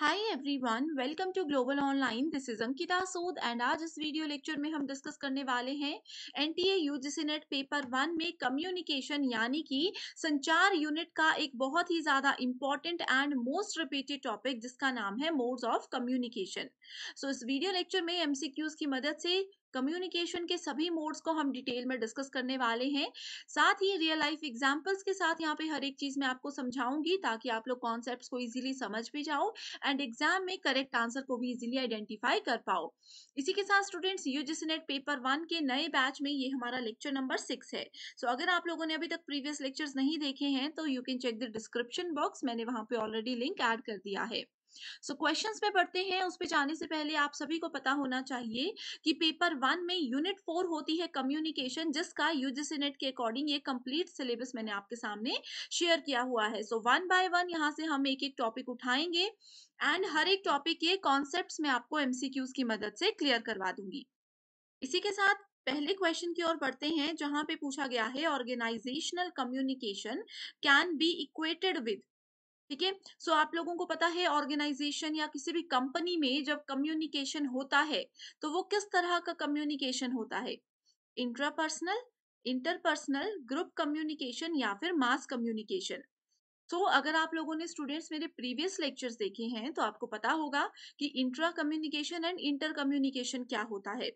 Hi everyone welcome to Global Online this is Ankita Sood and आज इस video lecture में हम डिस्कस करने वाले हैं NTA UGC NET paper one में कम्युनिकेशन यानी कि संचार यूनिट का एक बहुत ही ज्यादा important and most repeated topic जिसका नाम है मोड्स ऑफ कम्युनिकेशन सो इस वीडियो लेक्चर में एमसीक्यूज की मदद से कम्युनिकेशन के सभी मोड्स को हम डिटेल में डिस्कस करने वाले हैं साथ ही रियल लाइफ एग्जांपल्स के साथ यहाँ पे हर एक चीज मैं आपको समझाऊंगी ताकि आप लोग कॉन्सेप्ट को इजिली समझ भी जाओ एंड एग्जाम में करेक्ट आंसर को भी इजिली आइडेंटिफाई कर पाओ इसी के साथ students UGC NET paper one के नए बैच में ये हमारा लेक्चर नंबर सिक्स है सो so, अगर आप लोगों ने अभी तक प्रीवियस लेक्चर्स नहीं देखे हैं तो you can check the description box मैंने वहां पे ऑलरेडी लिंक ऐड कर दिया है सो so, क्वेश्चंस पे बढ़ते हैं उस पर जाने से पहले आप सभी को पता होना चाहिए कि पेपर वन में यूनिट फोर होती है कम्युनिकेशन जिसका यूजीसी नेट के अकॉर्डिंग ये कंप्लीट सिलेबस मैंने आपके सामने शेयर किया हुआ है सो वन बाय वन यहाँ से हम एक एक टॉपिक उठाएंगे एंड हर एक टॉपिक के कॉन्सेप्ट में आपको एमसीक्यूज की मदद से क्लियर करवा दूंगी इसी के साथ पहले क्वेश्चन की ओर बढ़ते हैं जहां पे पूछा गया है organisational communication can be equated with ठीक है सो आप लोगों को पता है ऑर्गेनाइजेशन या किसी भी कंपनी में जब कम्युनिकेशन होता है तो वो किस तरह का कम्युनिकेशन होता है इंट्रापर्सनल इंटरपर्सनल ग्रुप कम्युनिकेशन या फिर मास कम्युनिकेशन सो so, अगर आप लोगों ने स्टूडेंट्स मेरे प्रीवियस लेक्चर्स देखे हैं तो आपको पता होगा कि intra communication and inter communication क्या होता है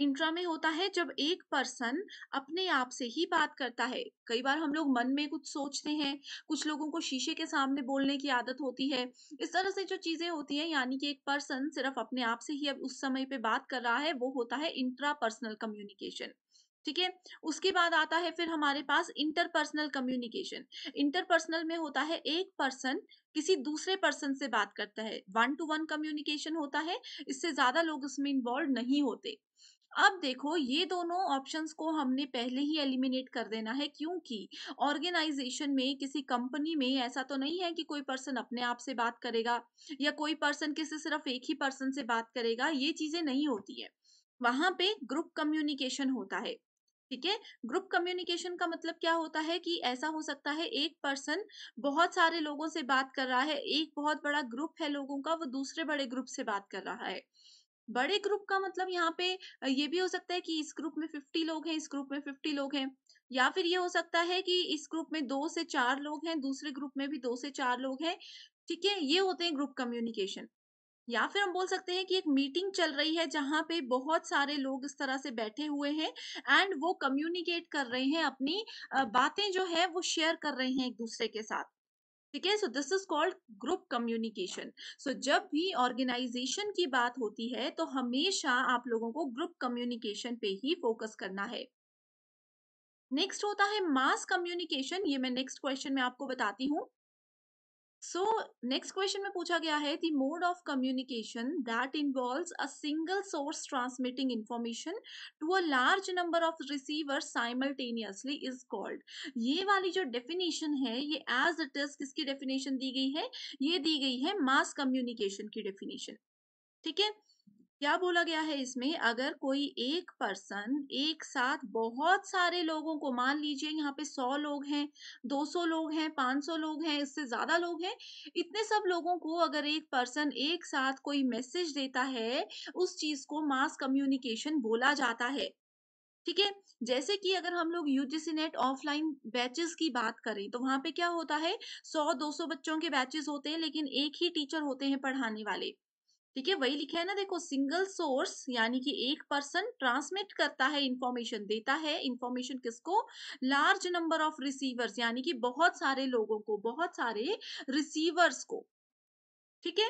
इंट्रा में होता है जब एक पर्सन अपने आप से ही बात करता है कई बार हम लोग मन में कुछ सोचते हैं कुछ लोगों को शीशे के सामने बोलने की आदत होती है इस तरह से जो चीजें होती हैं यानी कि एक पर्सन सिर्फ अपने आप से ही अब उस समय पे बात कर रहा है वो होता है इंट्रा पर्सनल कम्युनिकेशन ठीक है उसके बाद आता है फिर हमारे पास इंटरपर्सनल कम्युनिकेशन इंटरपर्सनल में होता है एक पर्सन किसी दूसरे पर्सन से बात करता है वन टू वन कम्युनिकेशन होता है इससे ज्यादा लोग इसमें इन्वॉल्व नहीं होते अब देखो ये दोनों ऑप्शंस को हमने पहले ही एलिमिनेट कर देना है क्योंकि ऑर्गेनाइजेशन में किसी कंपनी में ऐसा तो नहीं है कि कोई पर्सन अपने आप से बात करेगा या कोई पर्सन किसी सिर्फ एक ही पर्सन से बात करेगा ये चीजें नहीं होती है वहां पे ग्रुप कम्युनिकेशन होता है ठीक है ग्रुप कम्युनिकेशन का मतलब क्या होता है कि ऐसा हो सकता है एक पर्सन बहुत सारे लोगों से बात कर रहा है एक बहुत बड़ा ग्रुप है लोगों का वो दूसरे बड़े ग्रुप से बात कर रहा है बड़े ग्रुप का मतलब यहाँ पे ये भी हो सकता है कि इस ग्रुप में फिफ्टी लोग हैं इस ग्रुप में फिफ्टी लोग हैं या फिर ये हो सकता है कि इस ग्रुप में दो से चार लोग हैं दूसरे ग्रुप में भी दो से चार लोग हैं ठीक है ये होते हैं ग्रुप कम्युनिकेशन या फिर हम बोल सकते हैं कि एक मीटिंग चल रही है जहां पे बहुत सारे लोग इस तरह से बैठे हुए हैं एंड वो कम्युनिकेट कर रहे हैं अपनी बातें जो है वो शेयर कर रहे हैं एक दूसरे के साथ ठीक है so this is called group communication so जब भी ऑर्गेनाइजेशन की बात होती है तो हमेशा आप लोगों को ग्रुप कम्युनिकेशन पे ही फोकस करना है नेक्स्ट होता है मास कम्युनिकेशन ये मैं नेक्स्ट क्वेश्चन में आपको बताती हूँ सो नेक्स्ट क्वेश्चन में पूछा गया है the mode of communication that involve a single source transmitting information to a large number of receiver simultaneously is called ये वाली जो डेफिनेशन है ये एज इट इज किसकी डेफिनेशन दी गई है ये दी गई है मास कम्युनिकेशन की डेफिनेशन ठीक है क्या बोला गया है इसमें अगर कोई एक पर्सन एक साथ बहुत सारे लोगों को मान लीजिए यहाँ पे सौ लोग हैं दो सौ लोग हैं पांच सौ लोग हैं इससे ज्यादा लोग हैं इतने सब लोगों को अगर एक पर्सन एक साथ कोई मैसेज देता है उस चीज को मास कम्युनिकेशन बोला जाता है ठीक है जैसे कि अगर हम लोग यूजीसी नेट ऑफलाइन बैचेस की बात करें तो वहां पे क्या होता है 100 200 बच्चों के बैचेस होते हैं लेकिन एक ही टीचर होते हैं पढ़ाने वाले ठीक है वही लिखा है ना देखो सिंगल सोर्स यानी कि एक पर्सन ट्रांसमिट करता है इंफॉर्मेशन देता है इंफॉर्मेशन किसको लार्ज नंबर ऑफ रिसीवर्स यानी कि बहुत सारे लोगों को बहुत सारे रिसीवर्स को ठीक है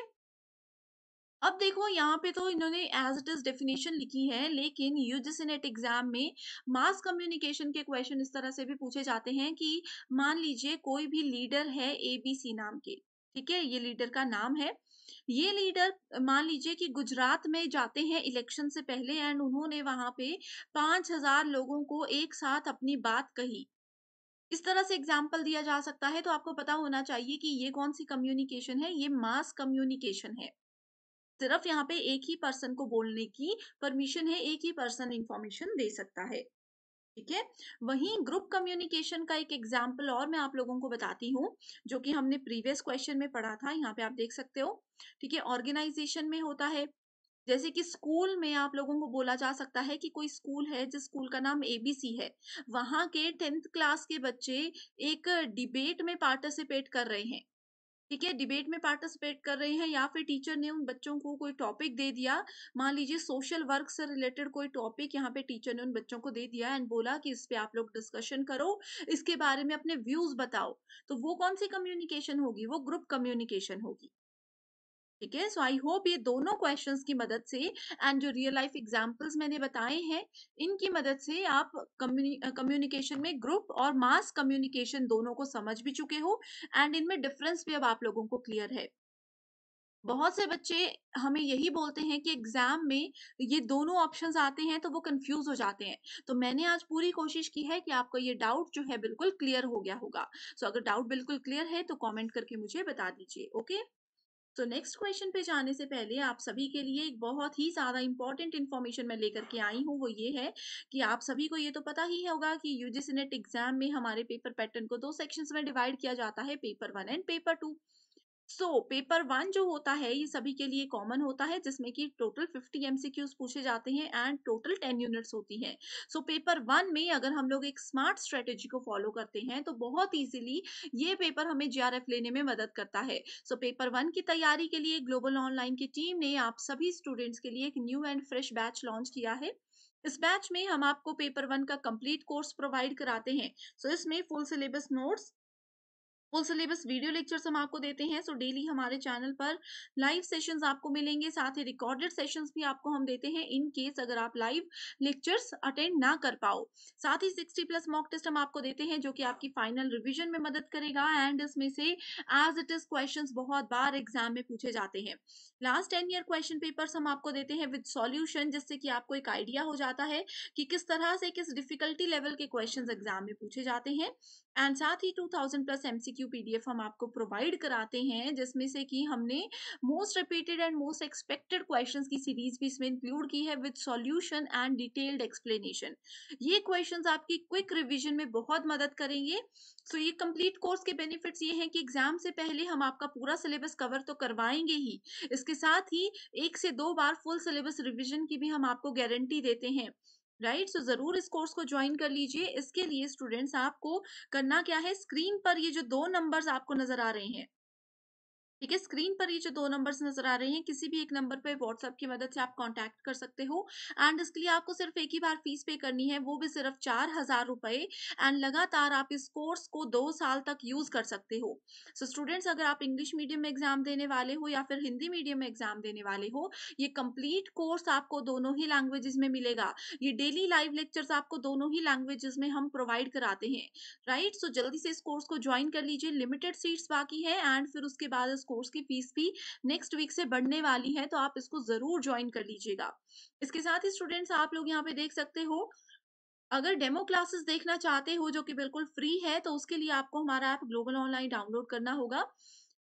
अब देखो यहाँ पे तो इन्होंने एज इट इज डेफिनेशन लिखी है लेकिन यूजीसी नेट एग्जाम में मास कम्युनिकेशन के क्वेश्चन इस तरह से भी पूछे जाते हैं कि मान लीजिए कोई भी लीडर है एबीसी नाम के ठीक है ये लीडर का नाम है ये लीडर मान लीजिए कि गुजरात में जाते हैं इलेक्शन से पहले एंड उन्होंने वहां पे पांच हजार लोगों को एक साथ अपनी बात कही इस तरह से एग्जाम्पल दिया जा सकता है तो आपको पता होना चाहिए कि ये कौन सी कम्युनिकेशन है ये मास कम्युनिकेशन है सिर्फ यहाँ पे एक ही पर्सन को बोलने की परमिशन है एक ही पर्सन इंफॉर्मेशन दे सकता है ठीक है वहीं ग्रुप कम्युनिकेशन का एक एग्जाम्पल और मैं आप लोगों को बताती हूँ जो कि हमने प्रीवियस क्वेश्चन में पढ़ा था यहाँ पे आप देख सकते हो ठीक है ऑर्गेनाइजेशन में होता है जैसे कि स्कूल में आप लोगों को बोला जा सकता है कि कोई स्कूल है जिस स्कूल का नाम एबीसी है वहां के टेंथ क्लास के बच्चे एक डिबेट में पार्टिसिपेट कर रहे हैं ठीक है डिबेट में पार्टिसिपेट कर रहे हैं या फिर टीचर ने उन बच्चों को कोई टॉपिक दे दिया मान लीजिए सोशल वर्क से रिलेटेड कोई टॉपिक यहाँ पे टीचर ने उन बच्चों को दे दिया एंड बोला कि इस पे आप लोग डिस्कशन करो इसके बारे में अपने व्यूज बताओ तो वो कौन सी कम्युनिकेशन होगी वो ग्रुप कम्युनिकेशन होगी ठीक है सो आई होप ये दोनों क्वेश्चन की मदद से एंड जो रियल लाइफ एग्जाम्पल्स मैंने बताए हैं इनकी मदद से आप कम्युनिकेशन में ग्रुप और मास कम्युनिकेशन दोनों को समझ भी चुके हो एंड इनमें डिफरेंस भी अब आप लोगों को क्लियर है बहुत से बच्चे हमें यही बोलते हैं कि एग्जाम में ये दोनों ऑप्शंस आते हैं तो वो कंफ्यूज हो जाते हैं तो मैंने आज पूरी कोशिश की है कि आपको ये डाउट जो है बिल्कुल क्लियर हो गया होगा सो so, अगर डाउट बिल्कुल क्लियर है तो कमेंट करके मुझे बता दीजिए ओके तो नेक्स्ट क्वेश्चन पे जाने से पहले आप सभी के लिए एक बहुत ही ज़्यादा इंपॉर्टेंट इन्फॉर्मेशन मैं लेकर के आई हूँ वो ये है कि आप सभी को ये तो पता ही होगा कि यूजीसी नेट एग्जाम में हमारे पेपर पैटर्न को दो सेक्शंस में डिवाइड किया जाता है paper one and paper two so paper one जो होता है ये सभी के लिए कॉमन होता है जिसमें कि टोटल 50 एमसीक्यूज पूछे जाते हैं एंड टोटल 10 यूनिट्स होती हैं सो पेपर वन में अगर हम लोग एक स्मार्ट स्ट्रेटेजी को फॉलो करते हैं तो बहुत इजीली ये पेपर हमें जीआरएफ लेने में मदद करता है सो पेपर वन की तैयारी के लिए ग्लोबल ऑनलाइन की टीम ने आप सभी स्टूडेंट्स के लिए एक new and fresh batch launch किया है इस बैच में हम आपको पेपर वन का कंप्लीट कोर्स प्रोवाइड कराते हैं सो so, इसमें full syllabus notes full syllabus video lectures हम आपको देते हैं सो डेली हमारे चैनल पर लाइव सेशंस आपको मिलेंगे साथ ही रिकॉर्डेड सेशंस भी आपको हम देते हैं इन केस अगर आप लाइव लेक्चर्स अटेंड ना कर पाओ साथ ही 60 प्लस मॉक टेस्ट हम आपको देते हैं जो कि आपकी फाइनल रिविजन में मदद करेगा एंड इसमें से एज इट इज क्वेश्चन बहुत बार एग्जाम में पूछे जाते हैं last ten year question papers हम आपको देते हैं विद सॉल्यूशन जिससे कि आपको एक आइडिया हो जाता है कि किस तरह से किस डिफिकल्टी लेवल के क्वेश्चन एग्जाम में पूछे जाते हैं एंड साथ ही 2000 प्लस एमसीक्यू पीडीएफ हम आपको प्रोवाइड कराते हैं जिसमें से कि हमने most repeated and most expected questions की सीरीज भी इसमें इंक्लूड की है with solution and detailed explanation ये क्वेश्चंस आपकी क्विक रिवीजन में बहुत मदद करेंगे सो so, ये कंप्लीट कोर्स के बेनिफिट्स ये हैं कि एग्जाम से पहले हम आपका पूरा सिलेबस कवर तो करवाएंगे ही इसके साथ ही एक से दो बार फुल सिलेबस रिविजन की भी हम आपको गारंटी देते हैं राइट सो जरूर इस कोर्स को ज्वाइन कर लीजिए इसके लिए स्टूडेंट्स आपको करना क्या है स्क्रीन पर ये जो दो नंबर्स आपको नजर आ रहे हैं ठीक है स्क्रीन पर ये जो दो नंबर्स नजर आ रहे हैं किसी भी एक नंबर पे व्हाट्सएप की मदद से आप कांटेक्ट कर सकते हो एंड इसके लिए आपको सिर्फ एक ही बार फीस पे करनी है वो भी सिर्फ चार हजार रुपए एंड लगातार आप इस कोर्स को दो साल तक यूज कर सकते हो सो so, स्टूडेंट्स अगर आप इंग्लिश मीडियम में एग्जाम देने वाले हो या फिर हिंदी मीडियम में एग्जाम देने वाले हो ये कंप्लीट कोर्स आपको दोनों ही लैंग्वेजेस में मिलेगा ये डेली लाइव लेक्चर्स आपको दोनों ही लैंग्वेजेस में हम प्रोवाइड कराते हैं राइट right? सो so, जल्दी से इस कोर्स को ज्वाइन कर लीजिए लिमिटेड सीट्स बाकी है एंड फिर उसके बाद इस कोर्स की फीस भी नेक्स्ट वीक से बढ़ने वाली है तो आप इसको जरूर ज्वाइन कर लीजिएगा इसके साथ ही स्टूडेंट्स आप लोग यहाँ पे देख सकते हो अगर डेमो क्लासेस देखना चाहते हो जो कि बिल्कुल फ्री है तो उसके लिए आपको हमारा ऐप ग्लोबल ऑनलाइन डाउनलोड करना होगा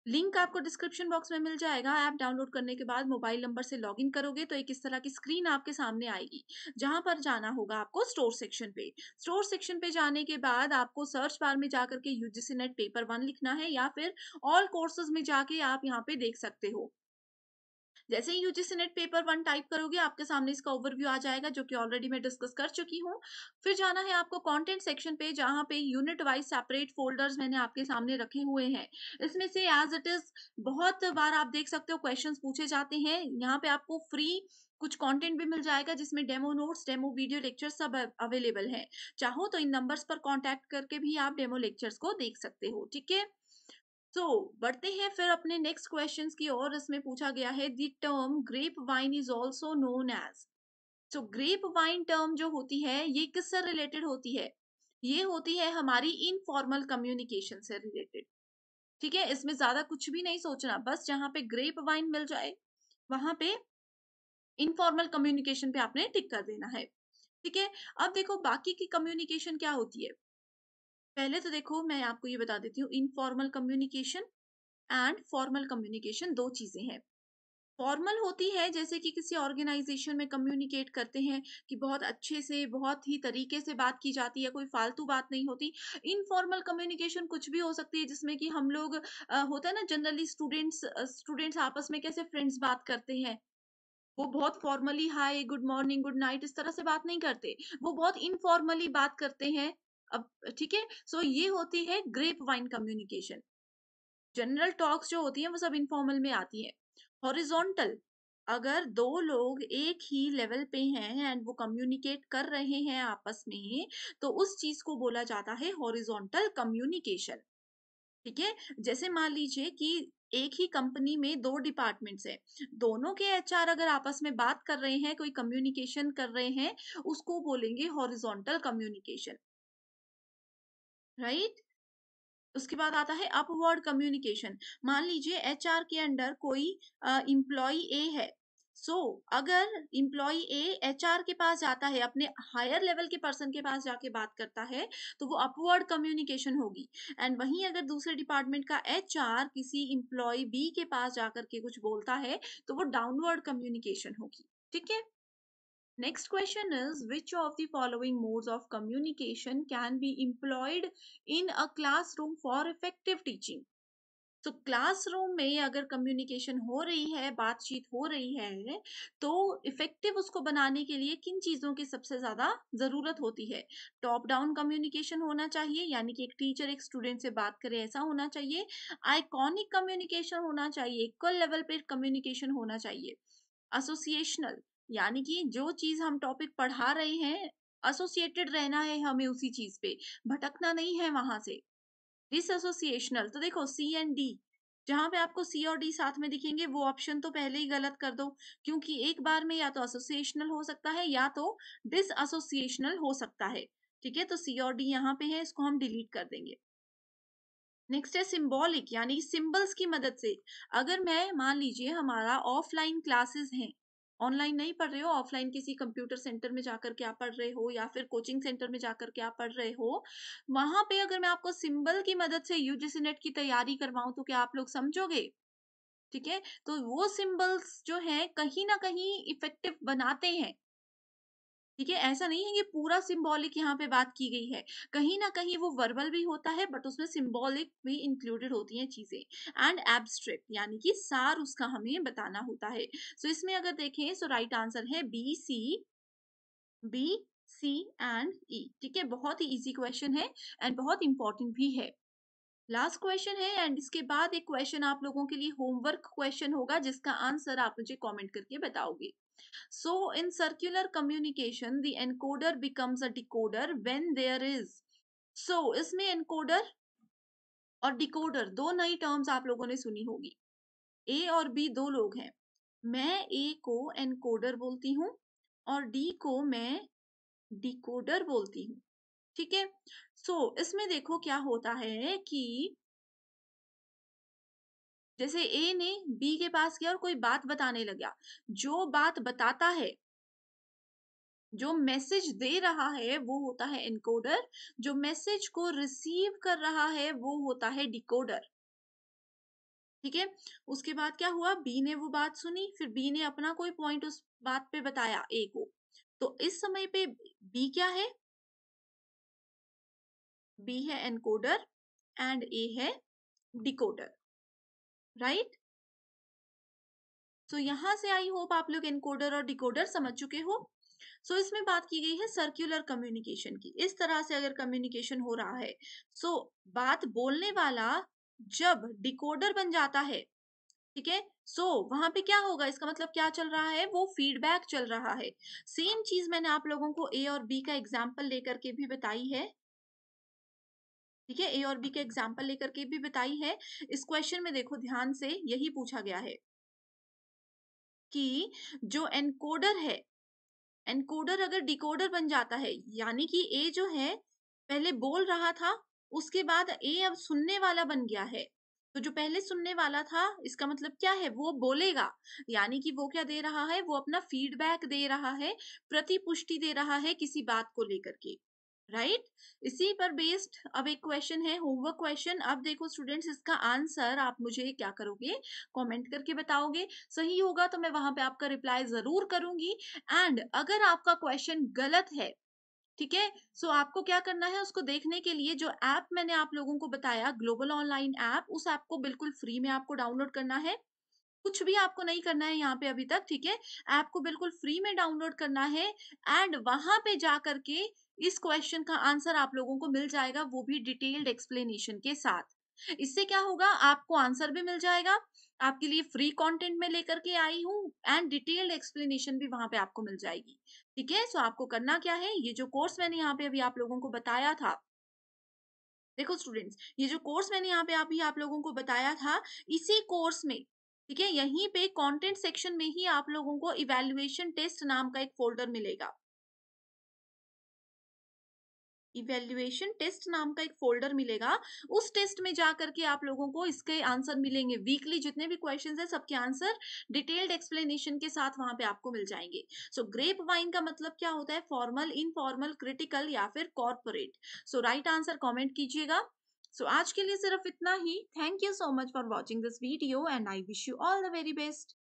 लिंक आपको डिस्क्रिप्शन बॉक्स में मिल जाएगा ऐप डाउनलोड करने के बाद मोबाइल नंबर से लॉगिन करोगे तो एक इस तरह की स्क्रीन आपके सामने आएगी जहां पर जाना होगा आपको स्टोर सेक्शन पे स्टोर सेक्शन पे जाने के बाद आपको सर्च बार में जाकर के यूजीसी नेट पेपर वन लिखना है या फिर ऑल कोर्सेज में जाके आप यहाँ पे देख सकते हो जैसे ही UGC NET paper one type करोगे आपके सामने इसका ओवरव्यू आ जाएगा जो कि ऑलरेडी मैं डिस्कस कर चुकी हूँ फिर जाना है आपको कॉन्टेंट सेक्शन पे जहाँ पे यूनिट वाइज सेपरेट फोल्डर्स मैंने आपके सामने रखे हुए हैं इसमें से एज इट इज बहुत बार आप देख सकते हो क्वेश्चन पूछे जाते हैं यहाँ पे आपको फ्री कुछ कंटेंट भी मिल जाएगा जिसमें demo notes demo video lecture सब अवेलेबल है चाहो तो इन नंबर्स पर कांटेक्ट करके भी आप डेमो लेक्चर्स को देख सकते हो ठीक है सो so, बढ़ते हैं फिर अपने नेक्स्ट क्वेश्चंस की और इसमें पूछा गया है the term grapevine is also known as so grapevine term जो होती है ये किससे रिलेटेड होती है ये होती है हमारी इनफॉर्मल कम्युनिकेशन से रिलेटेड ठीक है इसमें ज्यादा कुछ भी नहीं सोचना बस जहां पे ग्रेप वाइन मिल जाए वहां पे इनफॉर्मल कम्युनिकेशन पे आपने टिक कर देना है ठीक है अब देखो बाकी की कम्युनिकेशन क्या होती है पहले तो देखो मैं आपको ये बता देती हूँ informal communication and formal communication दो चीजें हैं फॉर्मल होती है जैसे कि किसी ऑर्गेनाइजेशन में कम्युनिकेट करते हैं कि बहुत अच्छे से बहुत ही तरीके से बात की जाती है कोई फालतू बात नहीं होती इनफॉर्मल कम्युनिकेशन कुछ भी हो सकती है जिसमें कि हम लोग आ, होता है ना जनरली स्टूडेंट्स स्टूडेंट्स आपस में कैसे फ्रेंड्स बात करते हैं वो बहुत formally hi good morning good night इस तरह से बात नहीं करते वो बहुत इनफॉर्मली बात करते हैं अब ठीक है सो ये होती है grapevine communication general talks जो होती है वो सब इनफॉर्मल में आती है हॉरिजोंटल अगर दो लोग एक ही लेवल पे हैं एंड वो कम्युनिकेट कर रहे हैं आपस में तो उस चीज को बोला जाता है हॉरिजोंटल कम्युनिकेशन ठीक है जैसे मान लीजिए कि एक ही कंपनी में दो डिपार्टमेंट्स हैं दोनों के एचआर अगर आपस में बात कर रहे हैं कोई कम्युनिकेशन कर रहे हैं उसको बोलेंगे हॉरिजोंटल कम्युनिकेशन राइट उसके बाद आता है अपवर्ड कम्युनिकेशन मान लीजिए एच के अंडर कोई इम्प्लॉय ए है सो so, अगर इम्प्लॉय ए एच के पास जाता है अपने हायर लेवल के पर्सन के पास जाके बात करता है तो वो अपवर्ड कम्युनिकेशन होगी एंड वहीं अगर दूसरे डिपार्टमेंट का एच किसी इम्प्लॉय बी के पास जाकर के कुछ बोलता है तो वो डाउनवर्ड कम्युनिकेशन होगी ठीक है Next question is which of the following modes of communication can be employed in a classroom for effective teaching? तो क्लासरूम में अगर कम्युनिकेशन हो रही है बातचीत हो रही है तो इफेक्टिव उसको बनाने के लिए किन चीज़ों की सबसे ज़्यादा ज़रूरत होती है टॉप डाउन कम्युनिकेशन होना चाहिए यानी कि एक टीचर एक स्टूडेंट से बात करे ऐसा होना चाहिए आइकॉनिक कम्युनिकेशन होना चाहिए इक्वल लेवल पे कम्युनिकेशन होना चाहिए एसोसिएशनल यानी कि जो चीज हम टॉपिक पढ़ा रहे हैं एसोसिएटेड रहना है हमें उसी चीज पे भटकना नहीं है वहां से डिसोसिएशनल तो देखो सी एंड डी जहां पे आपको सी और डी साथ में दिखेंगे वो ऑप्शन तो पहले ही गलत कर दो क्योंकि एक बार में या तो एसोसिएशनल हो सकता है या तो डिस एसोसिएशनल हो सकता है ठीक है तो सी और डी यहाँ पे है इसको हम डिलीट कर देंगे नेक्स्ट है सिंबॉलिक यानी सिंबल्स की मदद से अगर मैं मान लीजिए हमारा ऑफलाइन क्लासेस हैं ऑनलाइन नहीं पढ़ रहे हो ऑफलाइन किसी कंप्यूटर सेंटर में जाकर के आप पढ़ रहे हो या फिर कोचिंग सेंटर में जाकर के आप पढ़ रहे हो वहां पे अगर मैं आपको सिंबल की मदद से यूजीसी नेट की तैयारी करवाऊं तो क्या आप लोग समझोगे ठीक है तो वो सिंबल्स जो है कहीं ना कहीं इफेक्टिव बनाते हैं ठीक है ऐसा नहीं है कि पूरा सिम्बॉलिक यहाँ पे बात की गई है कहीं ना कहीं वो वर्बल भी होता है बट उसमें सिम्बॉलिक भी इंक्लूडेड होती हैं चीजें एंड एब्स्ट्रेक्ट यानी कि सार उसका हमें बताना होता है सो so, इसमें अगर देखें सो राइट आंसर है B C B C and E ठीक है बहुत ही इजी क्वेश्चन है एंड बहुत इंपॉर्टेंट भी है लास्ट क्वेश्चन है एंड इसके बाद एक क्वेश्चन आप लोगों के लिए होमवर्क क्वेश्चन होगा जिसका आंसर आप मुझे कमेंट करके बताओगे So in circular communication, the encoder becomes a decoder when there is. So इसमें encoder और डिकोडर दो नई टर्म्स आप लोगों ने सुनी होगी ए और बी दो लोग हैं मैं ए को एनकोडर बोलती हूँ और डी को मैं डिकोडर बोलती हूँ ठीक है सो इसमें देखो क्या होता है कि जैसे ए ने बी के पास गया और कोई बात बताने लगा जो बात बताता है जो मैसेज दे रहा है वो होता है एनकोडर जो मैसेज को रिसीव कर रहा है वो होता है डिकोडर ठीक है उसके बाद क्या हुआ बी ने वो बात सुनी फिर बी ने अपना कोई पॉइंट उस बात पे बताया ए को तो इस समय पे बी क्या है बी है एनकोडर एंड ए है डिकोडर राइट सो तो यहां से आई होप आप लोग इनकोडर और डिकोडर समझ चुके हो सो so, इसमें बात की गई है सर्क्यूलर कम्युनिकेशन की इस तरह से अगर कम्युनिकेशन हो रहा है सो so, बात बोलने वाला जब डिकोडर बन जाता है ठीक है सो वहां पे क्या होगा इसका मतलब क्या चल रहा है वो फीडबैक चल रहा है सेम चीज मैंने आप लोगों को ए और बी का एग्जाम्पल लेकर के भी बताई है ठीक है ए और बी के एग्जाम्पल लेकर के भी बताई है इस क्वेश्चन में देखो ध्यान से यही पूछा गया है कि जो एनकोडर है एनकोडर अगर डिकोडर बन जाता है यानी कि ए जो है पहले बोल रहा था उसके बाद ए अब सुनने वाला बन गया है तो जो पहले सुनने वाला था इसका मतलब क्या है वो बोलेगा यानी कि वो क्या दे रहा है वो अपना फीडबैक दे रहा है प्रतिपुष्टि दे रहा है किसी बात को लेकर के राइट right? इसी पर बेस्ड अब एक क्वेश्चन है होमवर्क क्वेश्चन अब देखो स्टूडेंट्स इसका आंसर आप मुझे क्या करोगे कमेंट करके बताओगे सही होगा तो मैं वहां पे आपका रिप्लाई जरूर करूंगी एंड अगर आपका क्वेश्चन गलत है ठीक है सो आपको क्या करना है उसको देखने के लिए जो ऐप मैंने आप लोगों को बताया ग्लोबल ऑनलाइन ऐप उस ऐप को बिल्कुल फ्री में आपको डाउनलोड करना है कुछ भी आपको नहीं करना है यहाँ पे अभी तक ठीक है ऐप को बिल्कुल फ्री में डाउनलोड करना है एंड वहां पे जा करके इस क्वेश्चन का आंसर आप लोगों को मिल जाएगा वो भी डिटेल्ड एक्सप्लेनेशन के साथ इससे क्या होगा आपको आंसर भी मिल जाएगा आपके लिए फ्री कंटेंट में लेकर के आई हूँ एंड डिटेल्ड एक्सप्लेनेशन भी वहां पे आपको मिल जाएगी ठीक है सो आपको करना क्या है ये जो कोर्स मैंने यहाँ पे अभी आप लोगों को बताया था देखो स्टूडेंट्स ये जो कोर्स मैंने यहाँ पे अभी आप लोगों को बताया था इसी कोर्स में ठीक है यहीं पे कंटेंट सेक्शन में ही आप लोगों को इवेल्युएशन टेस्ट नाम का एक फोल्डर मिलेगा इवेल्युएशन टेस्ट नाम का एक फोल्डर मिलेगा उस टेस्ट में जा करके आप लोगों को इसके आंसर मिलेंगे वीकली जितने भी क्वेश्चन है सबके आंसर डिटेल्ड एक्सप्लेनेशन के साथ वहां पे आपको मिल जाएंगे सो ग्रेप वाइन का मतलब क्या होता है फॉर्मल इनफॉर्मल क्रिटिकल या फिर corporate so right answer comment कीजिएगा सो so, आज के लिए सिर्फ इतना ही thank you so much for watching this video and I wish you all the very best